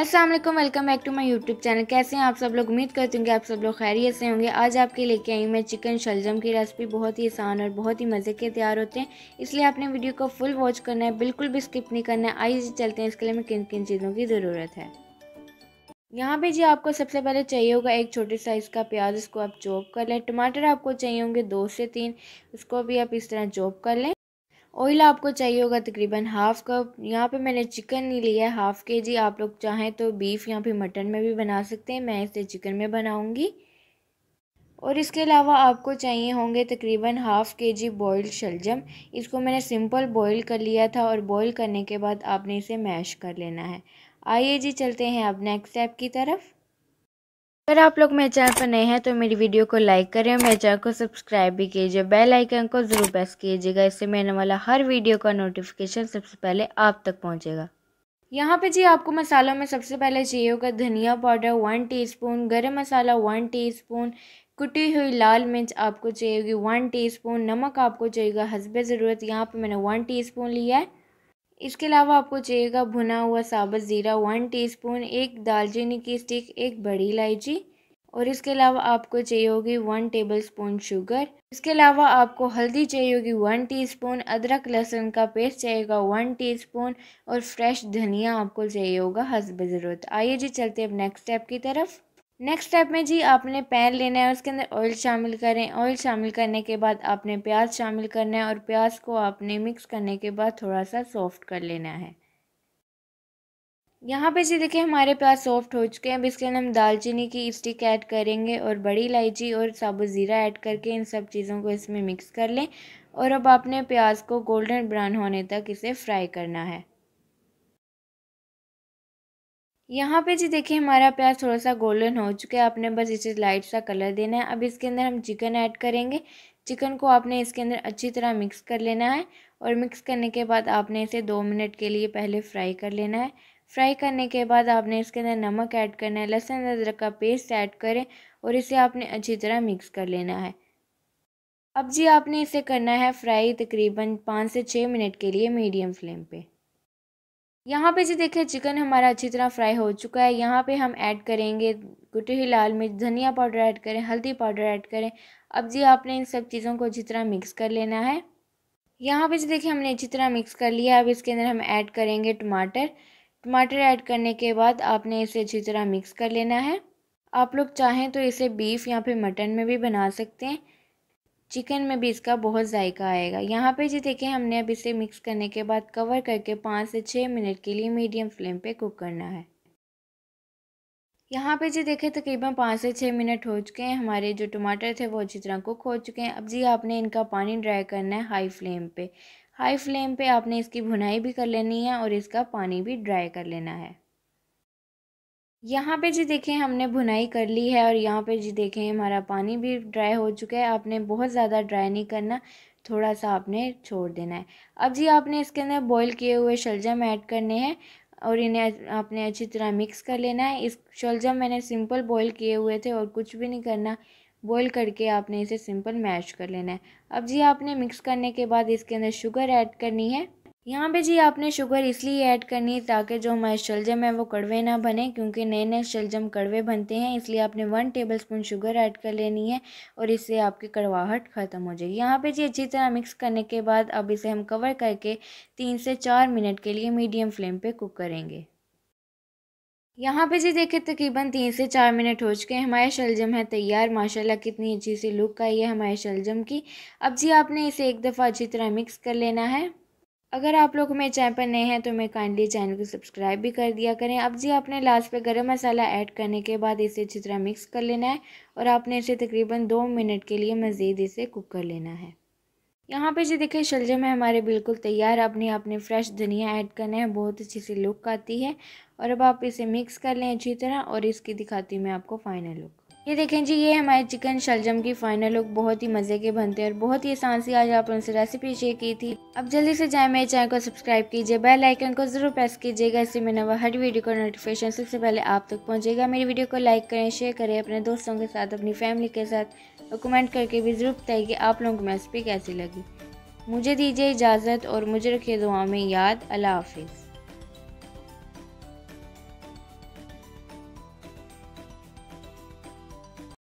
अस्सलाम वालेकुम welcome back to my YouTube channel कैसे हैं आप सब लोग उम्मीद करती हूँ कि आप सब लोग खैरियत से होंगे आज आपके लेके आई मैं चिकन शलजम की रेसिपी बहुत ही आसान और बहुत ही मज़े के तैयार होते हैं इसलिए आपने वीडियो को फुल वॉच करना है बिल्कुल भी स्किप नहीं करना है आइए चलते हैं इसके लिए हमें किन किन चीज़ों की ज़रूरत है यहाँ पे जी आपको सबसे पहले चाहिए होगा एक छोटे साइज़ का प्याज इसको आप चॉप कर लें टमाटर आपको चाहिए होंगे दो से तीन उसको भी आप इस तरह चॉप कर लें ऑयल आपको चाहिए होगा तकरीबन हाफ़ कप यहाँ पे मैंने चिकन नहीं लिया है हाफ़ के जी आप लोग चाहें तो बीफ़ या फिर मटन में भी बना सकते हैं मैं इसे चिकन में बनाऊँगी और इसके अलावा आपको चाहिए होंगे तकरीबन हाफ़ के जी बॉयल्ड शलजम इसको मैंने सिंपल बॉयल कर लिया था और बॉयल करने के बाद आपने इसे मैश कर लेना है आइए जी चलते हैं अब नेक्स्ट स्टेप की तरफ अगर आप लोग मेरे चैनल पर नए हैं तो मेरी वीडियो को लाइक करें और मेरे चैनल को सब्सक्राइब भी कीजिए बेल आइकन को ज़रूर प्रेस कीजिएगा इससे मैंने वाला हर वीडियो का नोटिफिकेशन सबसे पहले आप तक पहुंचेगा यहाँ पे जी आपको मसालों में सबसे पहले चाहिए होगा धनिया पाउडर वन टीस्पून गरम मसाला वन टीस्पून कुटी हुई लाल मिर्च आपको चाहिए होगी वन स्पून नमक आपको चाहिएगा हसबे ज़रूरत यहाँ पर मैंने वन स्पून लिया है इसके अलावा आपको चाहिएगा भुना हुआ साबुत ज़ीरा वन टीस्पून एक दालचीनी की स्टिक एक बड़ी इलायची और इसके अलावा आपको चाहिए होगी वन टेबल स्पून शुगर इसके अलावा आपको हल्दी चाहिए होगी वन टीस्पून अदरक लहसुन का पेस्ट चाहिएगा वन टीस्पून और फ्रेश धनिया आपको चाहिए होगा हसब ज़रूरत आइए जी चलते अब नेक्स्ट स्टेप की तरफ नेक्स्ट स्टेप में जी आपने पैन लेना है उसके अंदर ऑयल शामिल करें ऑयल शामिल करने के बाद आपने प्याज शामिल करना है और प्याज को आपने मिक्स करने के बाद थोड़ा सा सॉफ्ट कर लेना है यहाँ पे जी देखिए हमारे प्याज सॉफ्ट हो चुके हैं अब इसके अंदर हम दालचीनी की स्टिक ऐड करेंगे और बड़ी इलायची और साबुत ज़ीरा ऐड करके इन सब चीज़ों को इसमें मिक्स कर लें और अब आपने प्याज को गोल्डन ब्राउन होने तक इसे फ्राई करना है यहाँ पे जी देखिए हमारा प्याज थोड़ा सा गोल्डन हो चुका है आपने बस इसे लाइट सा कलर देना है अब इसके अंदर हम चिकन ऐड करेंगे चिकन को आपने इसके अंदर अच्छी तरह मिक्स कर लेना है और मिक्स करने के बाद आपने इसे दो मिनट के लिए पहले फ्राई कर लेना है फ्राई करने के बाद आपने इसके अंदर नमक ऐड करना है लहसुन अदरक का पेस्ट ऐड करें और इसे आपने अच्छी तरह मिक्स कर लेना है अब जी आपने इसे करना है फ्राई तकरीबन पाँच से छः मिनट के लिए मीडियम फ्लेम पर यहाँ पे जी देखिए चिकन हमारा अच्छी तरह फ्राई हो चुका है यहाँ पे हम ऐड करेंगे गुटे ही लाल मिर्च धनिया पाउडर ऐड करें हल्दी पाउडर ऐड करें अब जी आपने इन सब चीज़ों को अच्छी तरह मिक्स कर लेना है यहाँ पे जी देखिए हमने अच्छी तरह मिक्स कर लिया अब इसके अंदर हम ऐड करेंगे टमाटर टमाटर ऐड करने के बाद आपने इसे अच्छी तरह मिक्स कर लेना है आप लोग चाहें तो इसे बीफ या फिर मटन में भी बना सकते हैं चिकन में भी इसका बहुत ज़ायका आएगा यहाँ पे जी देखें हमने अब इसे मिक्स करने के बाद कवर करके पाँच से छः मिनट के लिए मीडियम फ्लेम पे कुक करना है यहाँ पे जी देखें तकरीबन पाँच से छः मिनट हो चुके हैं हमारे जो टमाटर थे वो अच्छी तरह कुक हो चुके हैं अब जी आपने इनका पानी ड्राई करना है हाई फ्लेम पर हाई फ्लेम पर आपने इसकी भुनाई भी कर लेनी है और इसका पानी भी ड्राई कर लेना है यहाँ पे जी देखें हमने भुनाई कर ली है और यहाँ पे जी देखें हमारा पानी भी ड्राई हो चुका है आपने बहुत ज़्यादा ड्राई नहीं करना थोड़ा सा आपने छोड़ देना है अब जी आपने इसके अंदर बॉईल किए हुए शलजम ऐड करने हैं और इन्हें आपने अच्छी तरह मिक्स कर लेना है इस शलजम मैंने सिंपल बॉयल किए हुए थे और कुछ भी नहीं करना बॉयल करके आपने इसे सिंपल मैश कर लेना है अब जी आपने मिक्स करने के बाद इसके अंदर शुगर ऐड करनी है यहाँ पे जी आपने शुगर इसलिए ऐड करनी है ताकि जो हमारे शलजम है वो कड़वे ना बने क्योंकि नए नए शलजम कड़वे बनते हैं इसलिए आपने one tablespoon sugar add कर लेनी है और इससे आपकी कड़वाहट ख़त्म हो जाएगी यहाँ पे जी अच्छी तरह मिक्स करने के बाद अब इसे हम कवर करके तीन से चार मिनट के लिए मीडियम फ्लेम पर कुक करेंगे यहाँ पे जी देखिए तकरीबन तीन से चार मिनट हो चुके हैं हमारे शलजम है तैयार माशाल्लाह कितनी अच्छी सी लुक आई है हमारे शलजम की अब जी आपने इसे एक दफ़ा अच्छी तरह मिक्स कर लेना है अगर आप लोग मेरे चैनल पर नए हैं तो मैं काइंडली चैनल को सब्सक्राइब भी कर दिया करें अब जी आपने लास्ट पे गरम मसाला ऐड करने के बाद इसे अच्छी तरह मिक्स कर लेना है और आपने इसे तकरीबन दो मिनट के लिए मज़ीद इसे कुक कर लेना है यहाँ पे जी देखिए शलजम है हमारे बिल्कुल तैयार अपने आपने फ्रेश धनिया ऐड करना है बहुत अच्छी सी लुक आती है और अब आप इसे मिक्स कर लें अच्छी तरह और इसकी दिखाती हूँ मैं आपको फाइनल लुक ये देखें जी ये हमारे चिकन शलजम की फाइनल लुक बहुत ही मज़े के बनते हैं और बहुत ही आसान सी आज आप उनसे रेसिपी शेयर की थी अब जल्दी से जाए मेरे चैनल को सब्सक्राइब कीजिए बेल आइकन को ज़रूर प्रेस कीजिएगा इससे मेरा वह हर वीडियो का नोटिफिकेशन सबसे पहले आप तक पहुंचेगा मेरी वीडियो को लाइक करें शेयर करें अपने दोस्तों के साथ अपनी फैमिली के साथ और कमेंट करके भी ज़रूर बताइए कि आप लोगों को रेसिपी कैसी लगी मुझे दीजिए इजाज़त और मुझे रखिए दुआ में याद अल्लाह हाफिज़